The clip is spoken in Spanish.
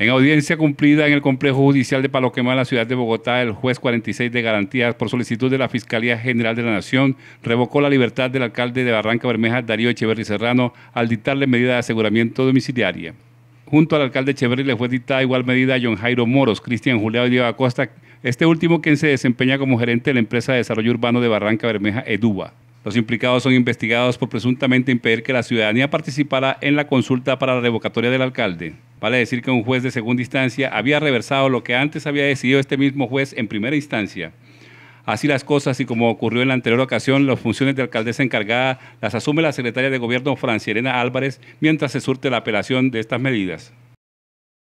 En audiencia cumplida en el Complejo Judicial de Paloquema, en la ciudad de Bogotá, el juez 46 de garantías, por solicitud de la Fiscalía General de la Nación, revocó la libertad del alcalde de Barranca Bermeja, Darío Echeverri Serrano, al dictarle medida de aseguramiento domiciliaria. Junto al alcalde Echeverri le fue dictada igual medida a John Jairo Moros, Cristian Juliado y Diego Acosta, este último quien se desempeña como gerente de la empresa de desarrollo urbano de Barranca Bermeja, Eduba. Los implicados son investigados por presuntamente impedir que la ciudadanía participara en la consulta para la revocatoria del alcalde. Vale decir que un juez de segunda instancia había reversado lo que antes había decidido este mismo juez en primera instancia. Así las cosas y como ocurrió en la anterior ocasión, las funciones de alcaldesa encargada las asume la secretaria de Gobierno Elena Álvarez mientras se surte la apelación de estas medidas.